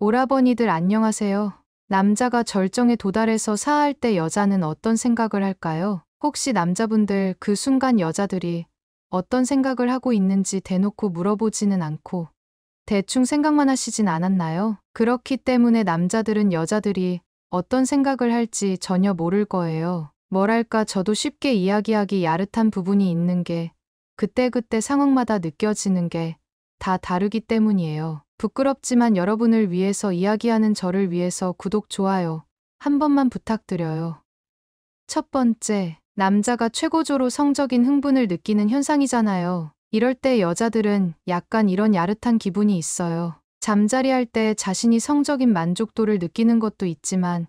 오라버니들 안녕하세요. 남자가 절정에 도달해서 사할 때 여자는 어떤 생각을 할까요? 혹시 남자분들 그 순간 여자들이 어떤 생각을 하고 있는지 대놓고 물어보지는 않고 대충 생각만 하시진 않았나요? 그렇기 때문에 남자들은 여자들이 어떤 생각을 할지 전혀 모를 거예요. 뭐랄까 저도 쉽게 이야기하기 야릇한 부분이 있는 게 그때그때 상황마다 느껴지는 게 다 다르기 때문이에요. 부끄럽지만 여러분을 위해서 이야기하는 저를 위해서 구독, 좋아요 한 번만 부탁드려요. 첫 번째, 남자가 최고조로 성적인 흥분을 느끼는 현상이잖아요. 이럴 때 여자들은 약간 이런 야릇한 기분이 있어요. 잠자리 할 때 자신이 성적인 만족도를 느끼는 것도 있지만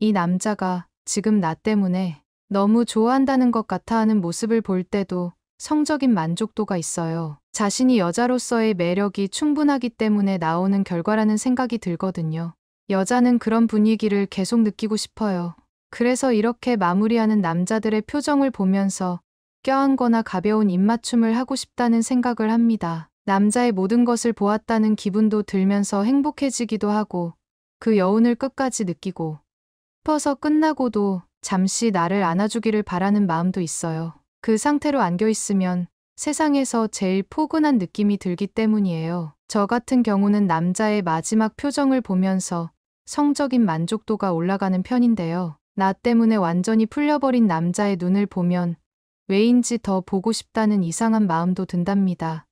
이 남자가 지금 나 때문에 너무 좋아한다는 것 같아 하는 모습을 볼 때도 성적인 만족도가 있어요. 자신이 여자로서의 매력이 충분하기 때문에 나오는 결과라는 생각이 들거든요. 여자는 그런 분위기를 계속 느끼고 싶어요. 그래서 이렇게 마무리하는 남자들의 표정을 보면서 껴안거나 가벼운 입맞춤을 하고 싶다는 생각을 합니다. 남자의 모든 것을 보았다는 기분도 들면서 행복해지기도 하고 그 여운을 끝까지 느끼고 어서 끝나고도 잠시 나를 안아주기를 바라는 마음도 있어요. 그 상태로 안겨 있으면 세상에서 제일 포근한 느낌이 들기 때문이에요. 저 같은 경우는 남자의 마지막 표정을 보면서 성적인 만족도가 올라가는 편인데요. 나 때문에 완전히 풀려버린 남자의 눈을 보면 왜인지 더 보고 싶다는 이상한 마음도 든답니다.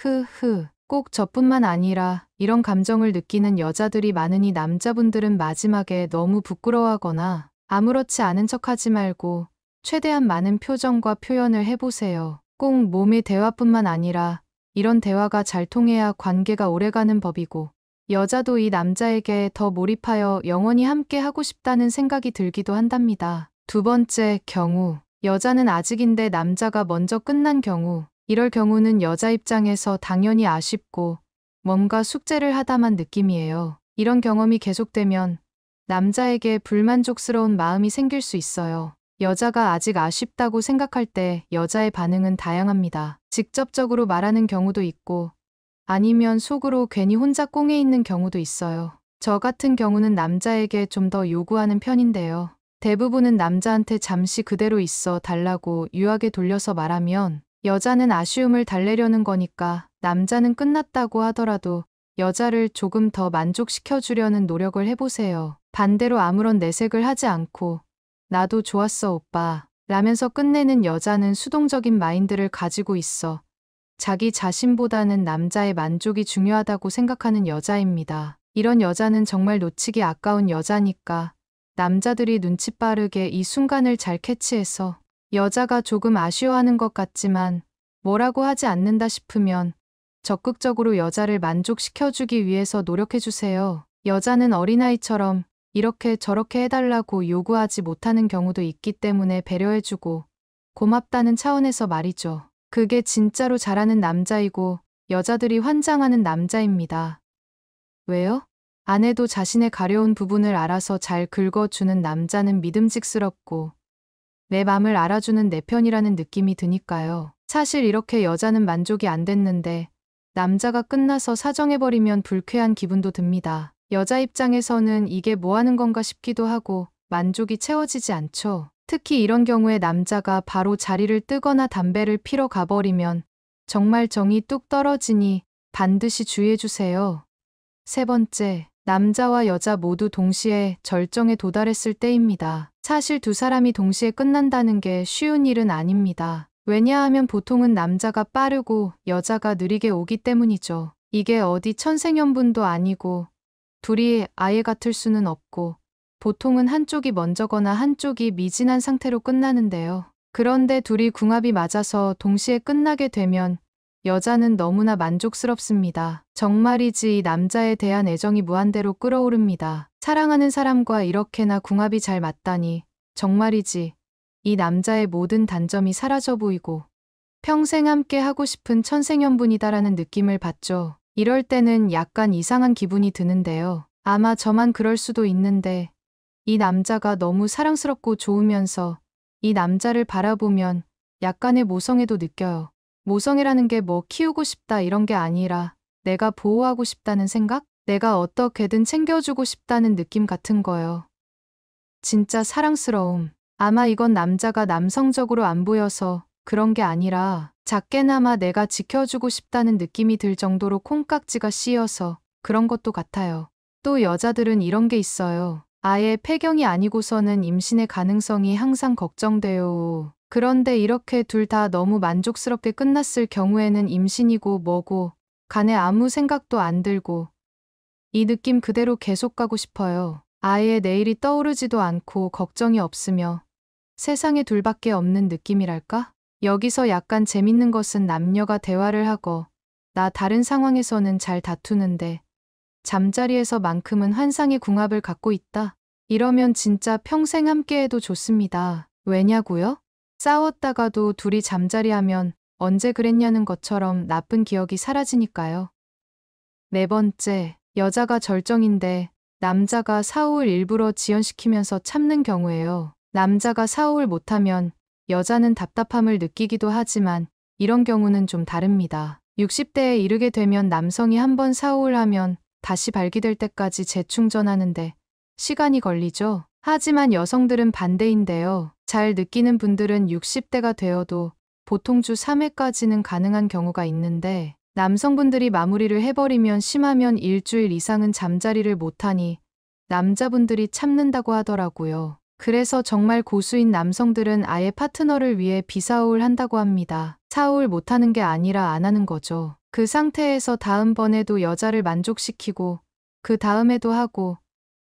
흐흐. 꼭 저뿐만 아니라 이런 감정을 느끼는 여자들이 많으니 남자분들은 마지막에 너무 부끄러워하거나 아무렇지 않은 척하지 말고 최대한 많은 표정과 표현을 해보세요. 꼭 몸의 대화뿐만 아니라 이런 대화가 잘 통해야 관계가 오래가는 법이고 여자도 이 남자에게 더 몰입하여 영원히 함께 하고 싶다는 생각이 들기도 한답니다. 두 번째 경우 여자는 아직인데 남자가 먼저 끝난 경우 이럴 경우는 여자 입장에서 당연히 아쉽고 뭔가 숙제를 하다만 느낌이에요. 이런 경험이 계속되면 남자에게 불만족스러운 마음이 생길 수 있어요. 여자가 아직 아쉽다고 생각할 때 여자의 반응은 다양합니다. 직접적으로 말하는 경우도 있고 아니면 속으로 괜히 혼자 꽁에 있는 경우도 있어요. 저 같은 경우는 남자에게 좀 더 요구하는 편인데요. 대부분은 남자한테 잠시 그대로 있어 달라고 유하게 돌려서 말하면 여자는 아쉬움을 달래려는 거니까 남자는 끝났다고 하더라도 여자를 조금 더 만족시켜 주려는 노력을 해보세요. 반대로 아무런 내색을 하지 않고 나도 좋았어 오빠. 라면서 끝내는 여자는 수동적인 마인드를 가지고 있어. 자기 자신보다는 남자의 만족이 중요하다고 생각하는 여자입니다. 이런 여자는 정말 놓치기 아까운 여자니까 남자들이 눈치 빠르게 이 순간을 잘 캐치해서 여자가 조금 아쉬워하는 것 같지만 뭐라고 하지 않는다 싶으면 적극적으로 여자를 만족시켜주기 위해서 노력해주세요. 여자는 어린아이처럼 이렇게 저렇게 해달라고 요구하지 못하는 경우도 있기 때문에 배려해주고 고맙다는 차원에서 말이죠. 그게 진짜로 잘하는 남자이고 여자들이 환장하는 남자입니다. 왜요? 아내도 자신의 가려운 부분을 알아서 잘 긁어주는 남자는 믿음직스럽고 내 맘을 알아주는 내 편이라는 느낌이 드니까요. 사실 이렇게 여자는 만족이 안 됐는데 남자가 끝나서 사정해버리면 불쾌한 기분도 듭니다. 여자 입장에서는 이게 뭐 하는 건가 싶기도 하고 만족이 채워지지 않죠. 특히 이런 경우에 남자가 바로 자리를 뜨거나 담배를 피러 가버리면 정말 정이 뚝 떨어지니 반드시 주의해주세요. 세 번째, 남자와 여자 모두 동시에 절정에 도달했을 때입니다. 사실 두 사람이 동시에 끝난다는 게 쉬운 일은 아닙니다. 왜냐하면 보통은 남자가 빠르고 여자가 느리게 오기 때문이죠. 이게 어디 천생연분도 아니고 둘이 아예 같을 수는 없고 보통은 한쪽이 먼저거나 한쪽이 미진한 상태로 끝나는데요. 그런데 둘이 궁합이 맞아서 동시에 끝나게 되면 여자는 너무나 만족스럽습니다. 정말이지 이 남자에 대한 애정이 무한대로 끓어오릅니다. 사랑하는 사람과 이렇게나 궁합이 잘 맞다니 정말이지 이 남자의 모든 단점이 사라져 보이고 평생 함께 하고 싶은 천생연분이다라는 느낌을 받죠. 이럴 때는 약간 이상한 기분이 드는데요. 아마 저만 그럴 수도 있는데 이 남자가 너무 사랑스럽고 좋으면서 이 남자를 바라보면 약간의 모성애도 느껴요. 모성애라는 게 뭐 키우고 싶다 이런 게 아니라 내가 보호하고 싶다는 생각? 내가 어떻게든 챙겨주고 싶다는 느낌 같은 거예요. 진짜 사랑스러움. 아마 이건 남자가 남성적으로 안 보여서 그런 게 아니라 작게나마 내가 지켜주고 싶다는 느낌이 들 정도로 콩깍지가 씌여서 그런 것도 같아요. 또 여자들은 이런 게 있어요. 아예 폐경이 아니고서는 임신의 가능성이 항상 걱정돼요. 그런데 이렇게 둘 다 너무 만족스럽게 끝났을 경우에는 임신이고 뭐고 간에 아무 생각도 안 들고 이 느낌 그대로 계속 가고 싶어요. 아예 내일이 떠오르지도 않고 걱정이 없으며 세상에 둘밖에 없는 느낌이랄까? 여기서 약간 재밌는 것은 남녀가 대화를 하고 나 다른 상황에서는 잘 다투는데 잠자리에서만큼은 환상의 궁합을 갖고 있다. 이러면 진짜 평생 함께해도 좋습니다. 왜냐고요? 싸웠다가도 둘이 잠자리하면 언제 그랬냐는 것처럼 나쁜 기억이 사라지니까요. 네 번째, 여자가 절정인데 남자가 사후를 일부러 지연시키면서 참는 경우에요 남자가 사후를 못하면 여자는 답답함을 느끼기도 하지만 이런 경우는 좀 다릅니다. 60대에 이르게 되면 남성이 한 번 사오을하면 다시 발기될 때까지 재충전하는데 시간이 걸리죠. 하지만 여성들은 반대인데요. 잘 느끼는 분들은 60대가 되어도 보통 주 3회까지는 가능한 경우가 있는데 남성분들이 마무리를 해버리면 심하면 일주일 이상은 잠자리를 못하니 남자분들이 참는다고 하더라고요. 그래서 정말 고수인 남성들은 아예 파트너를 위해 비사울 한다고 합니다. 사울 못하는 게 아니라 안 하는 거죠. 그 상태에서 다음번에도 여자를 만족시키고 그 다음에도 하고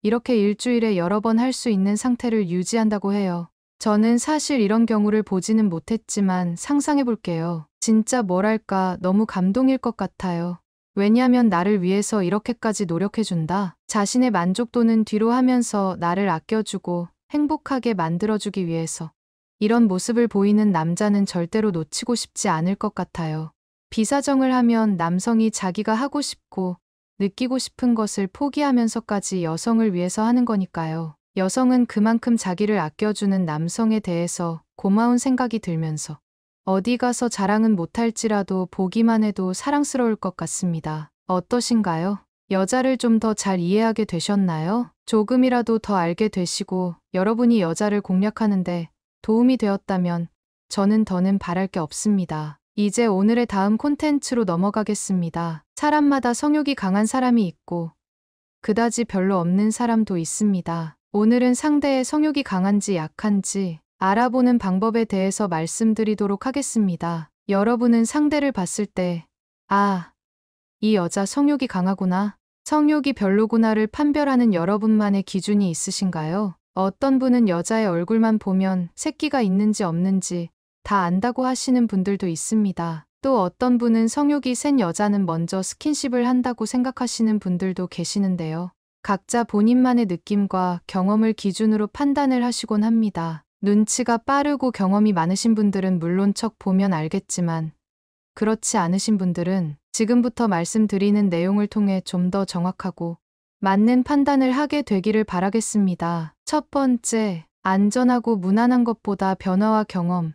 이렇게 일주일에 여러 번 할 수 있는 상태를 유지한다고 해요. 저는 사실 이런 경우를 보지는 못했지만 상상해 볼게요. 진짜 뭐랄까 너무 감동일 것 같아요. 왜냐하면 나를 위해서 이렇게까지 노력해준다. 자신의 만족도는 뒤로 하면서 나를 아껴주고 행복하게 만들어주기 위해서 이런 모습을 보이는 남자는 절대로 놓치고 싶지 않을 것 같아요. 비사정을 하면 남성이 자기가 하고 싶고 느끼고 싶은 것을 포기하면서까지 여성을 위해서 하는 거니까요. 여성은 그만큼 자기를 아껴주는 남성에 대해서 고마운 생각이 들면서 어디 가서 자랑은 못할지라도 보기만 해도 사랑스러울 것 같습니다. 어떠신가요? 여자를 좀 더 잘 이해하게 되셨나요? 조금이라도 더 알게 되시고 여러분이 여자를 공략하는데 도움이 되었다면 저는 더는 바랄 게 없습니다. 이제 오늘의 다음 콘텐츠로 넘어가겠습니다. 사람마다 성욕이 강한 사람이 있고 그다지 별로 없는 사람도 있습니다. 오늘은 상대의 성욕이 강한지 약한지 알아보는 방법에 대해서 말씀드리도록 하겠습니다. 여러분은 상대를 봤을 때, 아, 이 여자 성욕이 강하구나 성욕이 별로구나를 판별하는 여러분만의 기준이 있으신가요? 어떤 분은 여자의 얼굴만 보면 새끼가 있는지 없는지 다 안다고 하시는 분들도 있습니다. 또 어떤 분은 성욕이 센 여자는 먼저 스킨십을 한다고 생각하시는 분들도 계시는데요. 각자 본인만의 느낌과 경험을 기준으로 판단을 하시곤 합니다. 눈치가 빠르고 경험이 많으신 분들은 물론 척 보면 알겠지만 그렇지 않으신 분들은 지금부터 말씀드리는 내용을 통해 좀 더 정확하고 맞는 판단을 하게 되기를 바라겠습니다. 첫 번째, 안전하고 무난한 것보다 변화와 경험,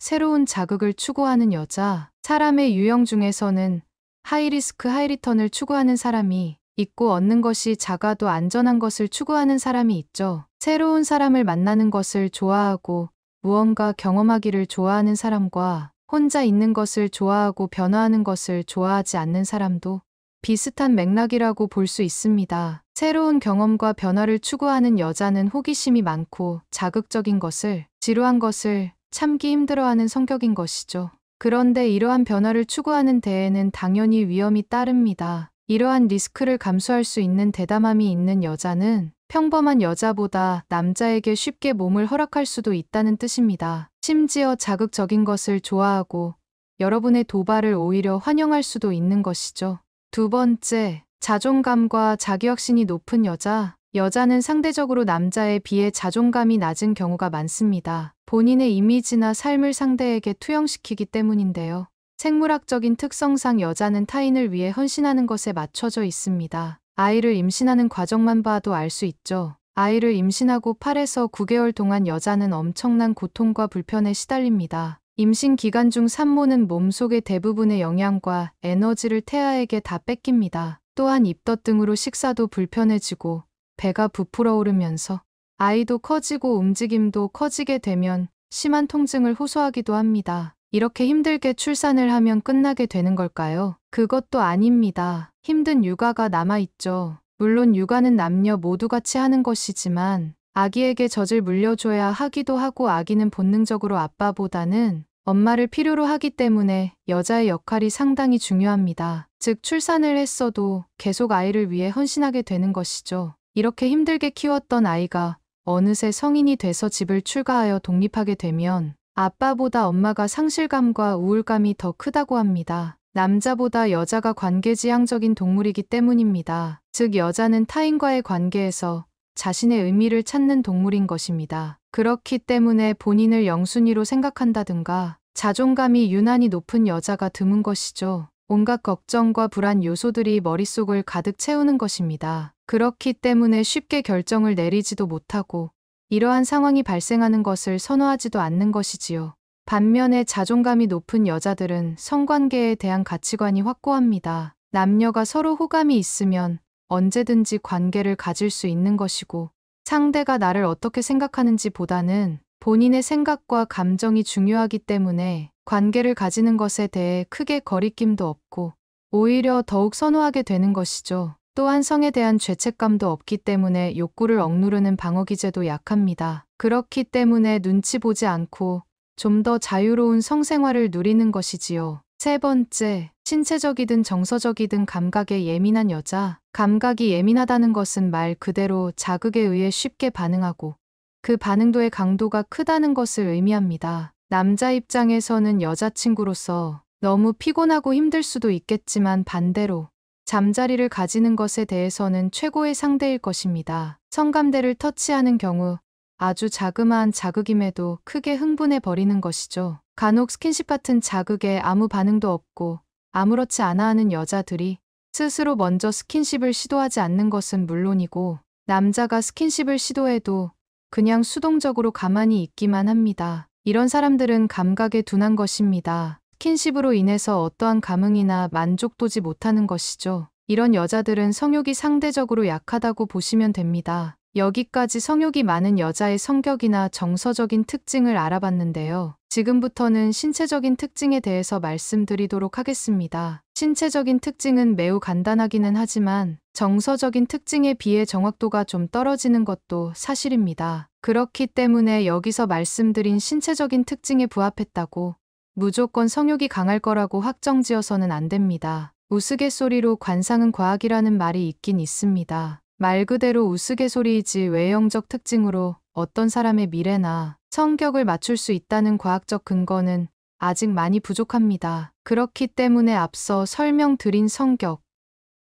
새로운 자극을 추구하는 여자, 사람의 유형 중에서는 하이리스크 하이리턴을 추구하는 사람이 있고 얻는 것이 작아도 안전한 것을 추구하는 사람이 있죠. 새로운 사람을 만나는 것을 좋아하고 무언가 경험하기를 좋아하는 사람과 혼자 있는 것을 좋아하고 변화하는 것을 좋아하지 않는 사람도 비슷한 맥락이라고 볼 수 있습니다. 새로운 경험과 변화를 추구하는 여자는 호기심이 많고 자극적인 것을, 지루한 것을 참기 힘들어하는 성격인 것이죠. 그런데 이러한 변화를 추구하는 데에는 당연히 위험이 따릅니다. 이러한 리스크를 감수할 수 있는 대담함이 있는 여자는 평범한 여자보다 남자에게 쉽게 몸을 허락할 수도 있다는 뜻입니다. 심지어 자극적인 것을 좋아하고 여러분의 도발을 오히려 환영할 수도 있는 것이죠. 두 번째, 자존감과 자기혁신이 높은 여자, 여자는 상대적으로 남자에 비해 자존감이 낮은 경우가 많습니다. 본인의 이미지나 삶을 상대에게 투영시키기 때문인데요. 생물학적인 특성상 여자는 타인을 위해 헌신하는 것에 맞춰져 있습니다. 아이를 임신하는 과정만 봐도 알 수 있죠. 아이를 임신하고 8에서 9개월 동안 여자는 엄청난 고통과 불편에 시달립니다. 임신 기간 중 산모는 몸속의 대부분의 영양과 에너지를 태아에게 다 뺏깁니다. 또한 입덧 등으로 식사도 불편해지고 배가 부풀어 오르면서 아이도 커지고 움직임도 커지게 되면 심한 통증을 호소하기도 합니다. 이렇게 힘들게 출산을 하면 끝나게 되는 걸까요? 그것도 아닙니다. 힘든 육아가 남아있죠. 물론 육아는 남녀 모두 같이 하는 것이지만 아기에게 젖을 물려줘야 하기도 하고 아기는 본능적으로 아빠보다는 엄마를 필요로 하기 때문에 여자의 역할이 상당히 중요합니다. 즉 출산을 했어도 계속 아이를 위해 헌신하게 되는 것이죠. 이렇게 힘들게 키웠던 아이가 어느새 성인이 돼서 집을 출가하여 독립하게 되면 아빠보다 엄마가 상실감과 우울감이 더 크다고 합니다. 남자보다 여자가 관계지향적인 동물이기 때문입니다. 즉 여자는 타인과의 관계에서 자신의 의미를 찾는 동물인 것입니다. 그렇기 때문에 본인을 영순위로 생각한다든가 자존감이 유난히 높은 여자가 드문 것이죠. 온갖 걱정과 불안 요소들이 머릿속을 가득 채우는 것입니다. 그렇기 때문에 쉽게 결정을 내리지도 못하고 이러한 상황이 발생하는 것을 선호하지도 않는 것이지요. 반면에 자존감이 높은 여자들은 성관계에 대한 가치관이 확고합니다. 남녀가 서로 호감이 있으면 언제든지 관계를 가질 수 있는 것이고 상대가 나를 어떻게 생각하는지 보다는 본인의 생각과 감정이 중요하기 때문에 관계를 가지는 것에 대해 크게 거리낌도 없고 오히려 더욱 선호하게 되는 것이죠. 또한 성에 대한 죄책감도 없기 때문에 욕구를 억누르는 방어기제도 약합니다. 그렇기 때문에 눈치 보지 않고 좀 더 자유로운 성생활을 누리는 것이지요. 세 번째, 신체적이든 정서적이든 감각에 예민한 여자, 감각이 예민하다는 것은 말 그대로 자극에 의해 쉽게 반응하고 그 반응도의 강도가 크다는 것을 의미합니다. 남자 입장에서는 여자친구로서 너무 피곤하고 힘들 수도 있겠지만 반대로 잠자리를 가지는 것에 대해서는 최고의 상대일 것입니다. 성감대를 터치하는 경우 아주 자그마한 자극임에도 크게 흥분해 버리는 것이죠. 간혹 스킨십 같은 자극에 아무 반응도 없고 아무렇지 않아 하는 여자들이 스스로 먼저 스킨십을 시도하지 않는 것은 물론이고 남자가 스킨십을 시도해도 그냥 수동적으로 가만히 있기만 합니다. 이런 사람들은 감각에 둔한 것입니다. 스킨십으로 인해서 어떠한 감흥이나 만족도지 못하는 것이죠. 이런 여자들은 성욕이 상대적으로 약하다고 보시면 됩니다. 여기까지 성욕이 많은 여자의 성격이나 정서적인 특징을 알아봤는데요. 지금부터는 신체적인 특징에 대해서 말씀드리도록 하겠습니다. 신체적인 특징은 매우 간단하기는 하지만 정서적인 특징에 비해 정확도가 좀 떨어지는 것도 사실입니다. 그렇기 때문에 여기서 말씀드린 신체적인 특징에 부합했다고 무조건 성욕이 강할 거라고 확정지어서는 안 됩니다. 우스갯소리로 관상은 과학이라는 말이 있긴 있습니다. 말 그대로 우스개소리이지 외형적 특징으로 어떤 사람의 미래나 성격을 맞출 수 있다는 과학적 근거는 아직 많이 부족합니다. 그렇기 때문에 앞서 설명드린 성격,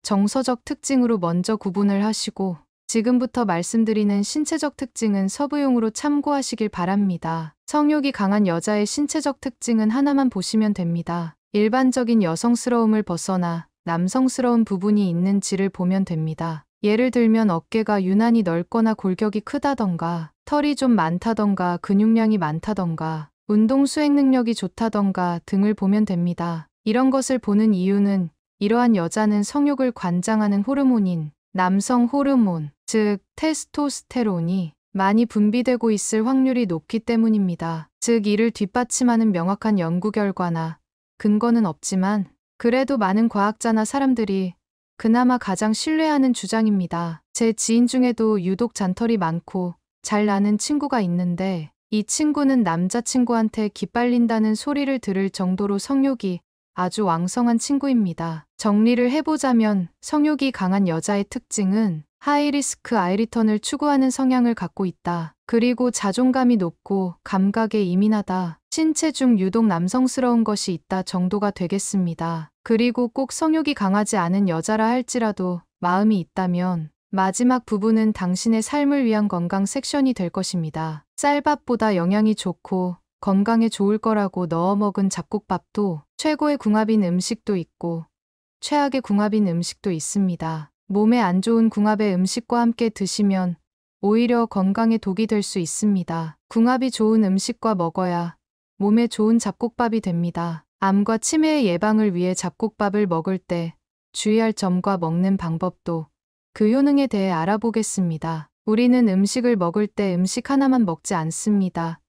정서적 특징으로 먼저 구분을 하시고 지금부터 말씀드리는 신체적 특징은 서부용으로 참고하시길 바랍니다. 성욕이 강한 여자의 신체적 특징은 하나만 보시면 됩니다. 일반적인 여성스러움을 벗어나 남성스러운 부분이 있는지를 보면 됩니다. 예를 들면 어깨가 유난히 넓거나 골격이 크다던가 털이 좀 많다던가 근육량이 많다던가 운동 수행 능력이 좋다던가 등을 보면 됩니다. 이런 것을 보는 이유는 이러한 여자는 성욕을 관장하는 호르몬인 남성 호르몬, 즉 테스토스테론이 많이 분비되고 있을 확률이 높기 때문입니다. 즉 이를 뒷받침하는 명확한 연구 결과나 근거는 없지만 그래도 많은 과학자나 사람들이 그나마 가장 신뢰하는 주장입니다. 제 지인 중에도 유독 잔털이 많고 잘 아는 친구가 있는데 이 친구는 남자친구한테 기빨린다는 소리를 들을 정도로 성욕이 아주 왕성한 친구입니다. 정리를 해보자면 성욕이 강한 여자의 특징은 하이리스크 아이리턴을 추구하는 성향을 갖고 있다. 그리고 자존감이 높고 감각에 예민하다. 신체 중 유독 남성스러운 것이 있다 정도가 되겠습니다. 그리고 꼭 성욕이 강하지 않은 여자라 할지라도 마음이 있다면 마지막 부분은 당신의 삶을 위한 건강 섹션이 될 것입니다. 쌀밥보다 영양이 좋고 건강에 좋을 거라고 넣어 먹은 잡곡밥도 최고의 궁합인 음식도 있고 최악의 궁합인 음식도 있습니다. 몸에 안 좋은 궁합의 음식과 함께 드시면 오히려 건강에 독이 될 수 있습니다. 궁합이 좋은 음식과 먹어야 몸에 좋은 잡곡밥이 됩니다. 암과 치매의 예방을 위해 잡곡밥을 먹을 때 주의할 점과 먹는 방법도 그 효능에 대해 알아보겠습니다. 우리는 음식을 먹을 때 음식 하나만 먹지 않습니다.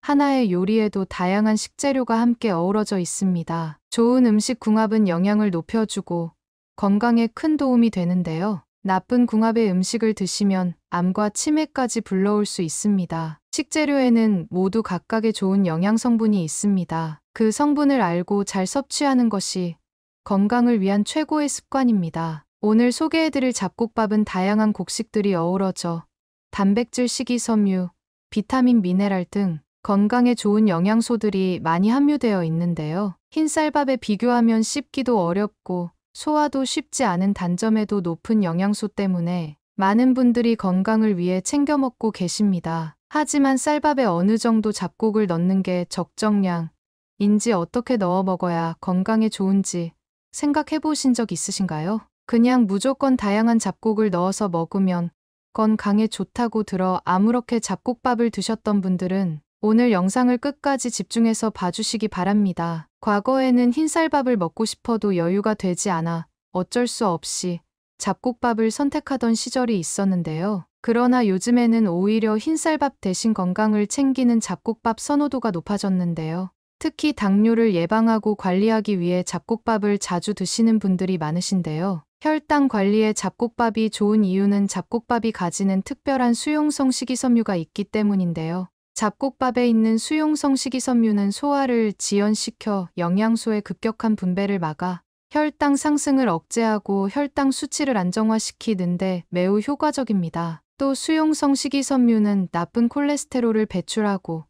하나의 요리에도 다양한 식재료가 함께 어우러져 있습니다. 좋은 음식 궁합은 영양을 높여주고 건강에 큰 도움이 되는데요. 나쁜 궁합의 음식을 드시면 암과 치매까지 불러올 수 있습니다. 식재료에는 모두 각각의 좋은 영양 성분이 있습니다. 그 성분을 알고 잘 섭취하는 것이 건강을 위한 최고의 습관입니다. 오늘 소개해드릴 잡곡밥은 다양한 곡식들이 어우러져 단백질, 식이섬유, 비타민, 미네랄 등 건강에 좋은 영양소들이 많이 함유되어 있는데요. 흰쌀밥에 비교하면 씹기도 어렵고 소화도 쉽지 않은 단점에도 높은 영양소 때문에 많은 분들이 건강을 위해 챙겨 먹고 계십니다. 하지만 쌀밥에 어느 정도 잡곡을 넣는 게 적정량인지 어떻게 넣어 먹어야 건강에 좋은지 생각해 보신 적 있으신가요? 그냥 무조건 다양한 잡곡을 넣어서 먹으면 건강에 좋다고 들어 아무렇게 잡곡밥을 드셨던 분들은 오늘 영상을 끝까지 집중해서 봐주시기 바랍니다. 과거에는 흰쌀밥을 먹고 싶어도 여유가 되지 않아 어쩔 수 없이 잡곡밥을 선택하던 시절이 있었는데요. 그러나 요즘에는 오히려 흰쌀밥 대신 건강을 챙기는 잡곡밥 선호도가 높아졌는데요. 특히 당뇨를 예방하고 관리하기 위해 잡곡밥을 자주 드시는 분들이 많으신데요. 혈당 관리에 잡곡밥이 좋은 이유는 잡곡밥이 가지는 특별한 수용성 식이섬유가 있기 때문인데요. 잡곡밥에 있는 수용성 식이섬유는 소화를 지연시켜 영양소의 급격한 분배를 막아 혈당 상승을 억제하고 혈당 수치를 안정화시키는데 매우 효과적입니다. 또 수용성 식이섬유는 나쁜 콜레스테롤을 배출하고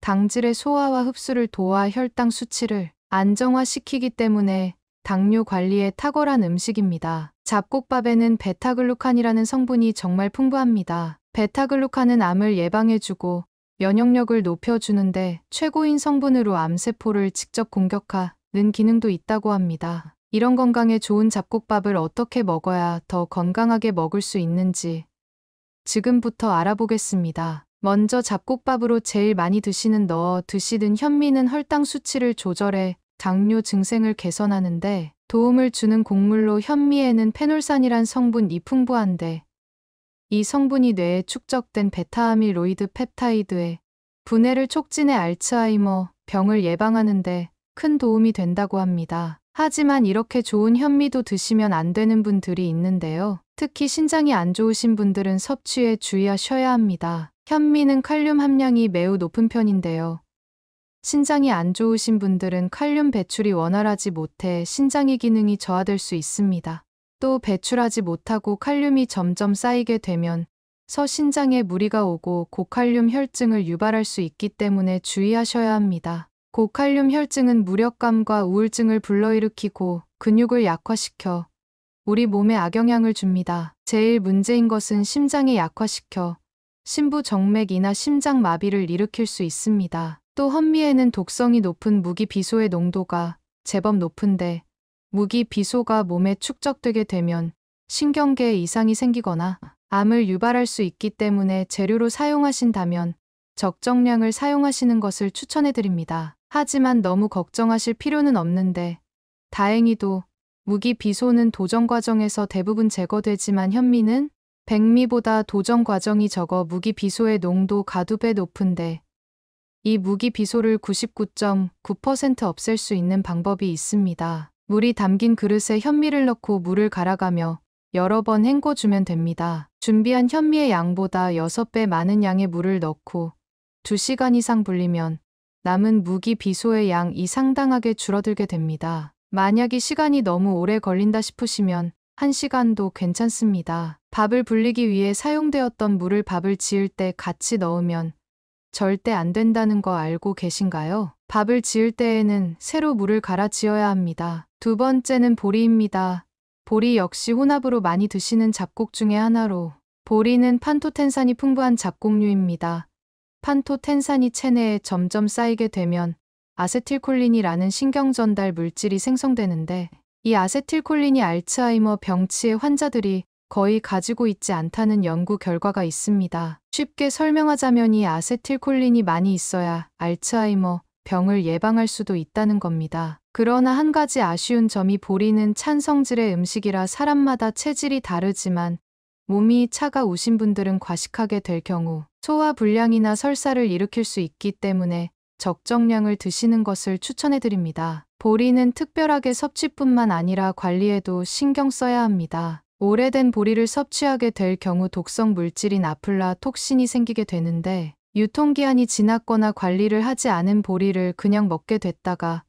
당질의 소화와 흡수를 도와 혈당 수치를 안정화시키기 때문에 당뇨 관리에 탁월한 음식입니다. 잡곡밥에는 베타글루칸이라는 성분이 정말 풍부합니다. 베타글루칸은 암을 예방해주고 면역력을 높여주는데 최고인 성분으로 암세포를 직접 공격하는 기능도 있다고 합니다. 이런 건강에 좋은 잡곡밥을 어떻게 먹어야 더 건강하게 먹을 수 있는지 지금부터 알아보겠습니다. 먼저 잡곡밥으로 제일 많이 드시는 넣어 드시는 현미는 혈당 수치를 조절해 당뇨 증생을 개선하는데 도움을 주는 곡물로 현미에는 페놀산이란 성분이 풍부한데 이 성분이 뇌에 축적된 베타아밀로이드 펩타이드의 분해를 촉진해 알츠하이머 병을 예방하는데 큰 도움이 된다고 합니다. 하지만 이렇게 좋은 현미도 드시면 안 되는 분들이 있는데요. 특히 신장이 안 좋으신 분들은 섭취에 주의하셔야 합니다. 현미는 칼륨 함량이 매우 높은 편인데요. 신장이 안 좋으신 분들은 칼륨 배출이 원활하지 못해 신장의 기능이 저하될 수 있습니다. 또 배출하지 못하고 칼륨이 점점 쌓이게 되면 서신장에 무리가 오고 고칼륨 혈증을 유발할 수 있기 때문에 주의하셔야 합니다. 고칼륨 혈증은 무력감과 우울증을 불러일으키고 근육을 약화시켜 우리 몸에 악영향을 줍니다. 제일 문제인 것은 심장에 약화시켜 심부 정맥이나 심장 마비를 일으킬 수 있습니다. 또 현미에는 독성이 높은 무기 비소의 농도가 제법 높은데 무기 비소가 몸에 축적되게 되면 신경계 에 이상이 생기거나 암을 유발할 수 있기 때문에 재료로 사용하신다면 적정량을 사용하시는 것을 추천해드립니다. 하지만 너무 걱정하실 필요는 없는데 다행히도 무기 비소는 도전 과정에서 대부분 제거되지만 현미는 백미보다 도전 과정이 적어 무기 비소의 농도 가두배 높은데 이 무기 비소를 99.9% 없앨 수 있는 방법이 있습니다. 물이 담긴 그릇에 현미를 넣고 물을 갈아가며 여러 번 헹궈주면 됩니다. 준비한 현미의 양보다 6배 많은 양의 물을 넣고 2시간 이상 불리면 남은 무기 비소의 양이 상당하게 줄어들게 됩니다. 만약 이 시간이 너무 오래 걸린다 싶으시면 1시간도 괜찮습니다. 밥을 불리기 위해 사용되었던 물을 밥을 지을 때 같이 넣으면 절대 안 된다는 거 알고 계신가요? 밥을 지을 때에는 새로 물을 갈아 지어야 합니다. 두 번째는 보리입니다. 보리 역시 혼합으로 많이 드시는 잡곡 중의 하나로 보리는 판토텐산이 풍부한 잡곡류입니다. 판토텐산이 체내에 점점 쌓이게 되면 아세틸콜린이라는 신경전달 물질이 생성되는데 이 아세틸콜린이 알츠하이머 병치의 환자들이 거의 가지고 있지 않다는 연구 결과가 있습니다. 쉽게 설명하자면 이 아세틸콜린이 많이 있어야 알츠하이머 병을 예방할 수도 있다는 겁니다. 그러나 한 가지 아쉬운 점이 보리는 찬성질의 음식이라 사람마다 체질이 다르지만 몸이 차가우신 분들은 과식하게 될 경우 소화 불량이나 설사를 일으킬 수 있기 때문에 적정량을 드시는 것을 추천해 드립니다. 보리는 특별하게 섭취뿐만 아니라 관리에도 신경 써야 합니다. 오래된 보리를 섭취하게 될 경우 독성 물질인 아플라 톡신이 생기게 되는데 유통기한이 지났거나 관리를 하지 않은 보리를 그냥 먹게 됐다가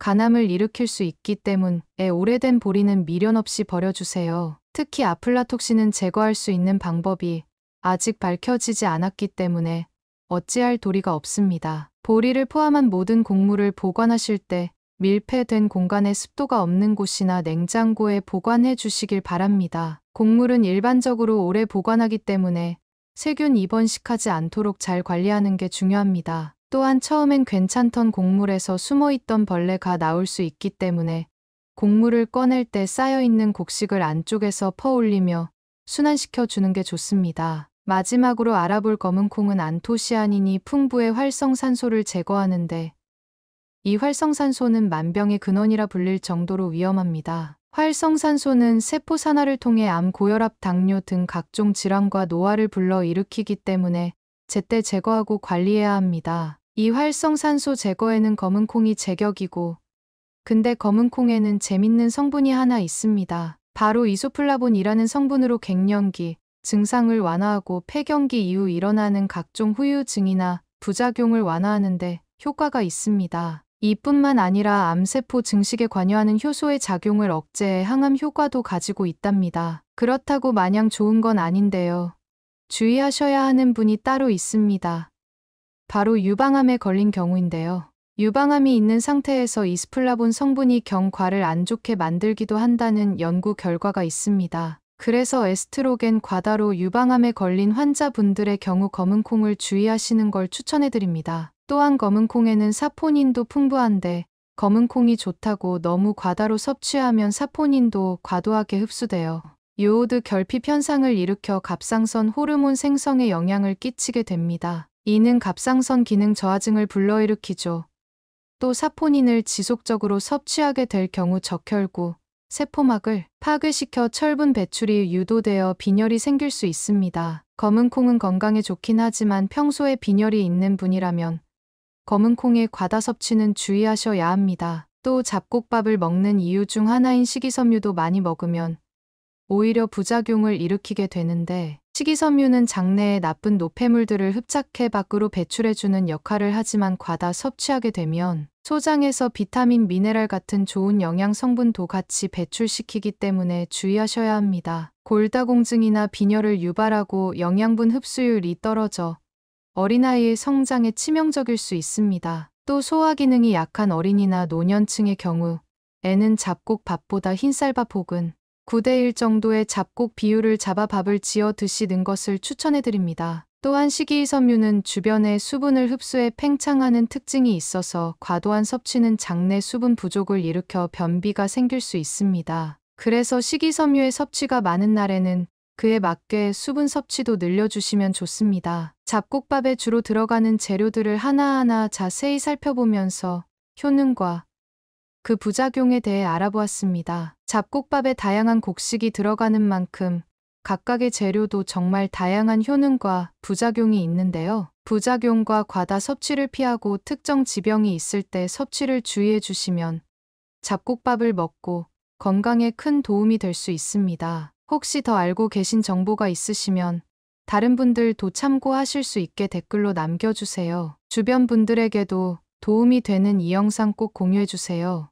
간암을 일으킬 수 있기 때문에 오래된 보리는 미련 없이 버려주세요. 특히 아플라톡신은 제거할 수 있는 방법이 아직 밝혀지지 않았기 때문에 어찌할 도리가 없습니다. 보리를 포함한 모든 곡물을 보관하실 때 밀폐된 공간에 습도가 없는 곳이나 냉장고에 보관해 주시길 바랍니다. 곡물은 일반적으로 오래 보관하기 때문에 세균 입원식하지 않도록 잘 관리하는 게 중요합니다. 또한 처음엔 괜찮던 곡물에서 숨어있던 벌레가 나올 수 있기 때문에 곡물을 꺼낼 때 쌓여있는 곡식을 안쪽에서 퍼올리며 순환시켜 주는 게 좋습니다. 마지막으로 알아볼 검은콩은 안토시아닌이 풍부의 활성산소를 제거하는데 이 활성산소는 만병의 근원이라 불릴 정도로 위험합니다. 활성산소는 세포 산화를 통해 암, 고혈압, 당뇨 등 각종 질환과 노화를 불러일으키기 때문에 제때 제거하고 관리해야 합니다. 이 활성산소 제거에는 검은콩이 제격이고 근데 검은콩에는 재밌는 성분이 하나 있습니다. 바로 이소플라본이라는 성분으로 갱년기, 증상을 완화하고 폐경기 이후 일어나는 각종 후유증이나 부작용을 완화하는데 효과가 있습니다. 이뿐만 아니라 암세포 증식에 관여하는 효소의 작용을 억제해 항암 효과도 가지고 있답니다. 그렇다고 마냥 좋은 건 아닌데요. 주의하셔야 하는 분이 따로 있습니다. 바로 유방암에 걸린 경우인데요. 유방암이 있는 상태에서 이스플라본 성분이 경과를 안 좋게 만들기도 한다는 연구 결과가 있습니다. 그래서 에스트로겐 과다로 유방암에 걸린 환자분들의 경우 검은콩을 주의하시는 걸 추천해드립니다. 또한 검은콩에는 사포닌도 풍부한데 검은콩이 좋다고 너무 과다로 섭취하면 사포닌도 과도하게 흡수되어 요오드 결핍 현상을 일으켜 갑상선 호르몬 생성에 영향을 끼치게 됩니다. 이는 갑상선 기능 저하증을 불러일으키죠. 또 사포닌을 지속적으로 섭취하게 될 경우 적혈구, 세포막을 파괴시켜 철분 배출이 유도되어 빈혈이 생길 수 있습니다. 검은콩은 건강에 좋긴 하지만 평소에 빈혈이 있는 분이라면 검은콩의 과다 섭취는 주의하셔야 합니다. 또 잡곡밥을 먹는 이유 중 하나인 식이섬유도 많이 먹으면 오히려 부작용을 일으키게 되는데 식이섬유는 장내에 나쁜 노폐물들을 흡착해 밖으로 배출해주는 역할을 하지만 과다 섭취하게 되면 소장에서 비타민, 미네랄 같은 좋은 영양 성분도 같이 배출시키기 때문에 주의하셔야 합니다. 골다공증이나 빈혈을 유발하고 영양분 흡수율이 떨어져 어린아이의 성장에 치명적일 수 있습니다. 또 소화 기능이 약한 어린이나 노년층의 경우 애는 잡곡밥보다 흰쌀밥 혹은 9대1 정도의 잡곡 비율을 잡아 밥을 지어 드시는 것을 추천해드립니다. 또한 식이섬유는 주변의 수분을 흡수해 팽창하는 특징이 있어서 과도한 섭취는 장내 수분 부족을 일으켜 변비가 생길 수 있습니다. 그래서 식이섬유의 섭취가 많은 날에는 그에 맞게 수분 섭취도 늘려주시면 좋습니다. 잡곡밥에 주로 들어가는 재료들을 하나하나 자세히 살펴보면서 효능과 그 부작용에 대해 알아보았습니다. 잡곡밥에 다양한 곡식이 들어가는 만큼 각각의 재료도 정말 다양한 효능과 부작용이 있는데요. 부작용과 과다 섭취를 피하고 특정 지병이 있을 때 섭취를 주의해 주시면 잡곡밥을 먹고 건강에 큰 도움이 될 수 있습니다. 혹시 더 알고 계신 정보가 있으시면 다른 분들도 참고하실 수 있게 댓글로 남겨주세요. 주변 분들에게도 도움이 되는 이 영상 꼭 공유해주세요.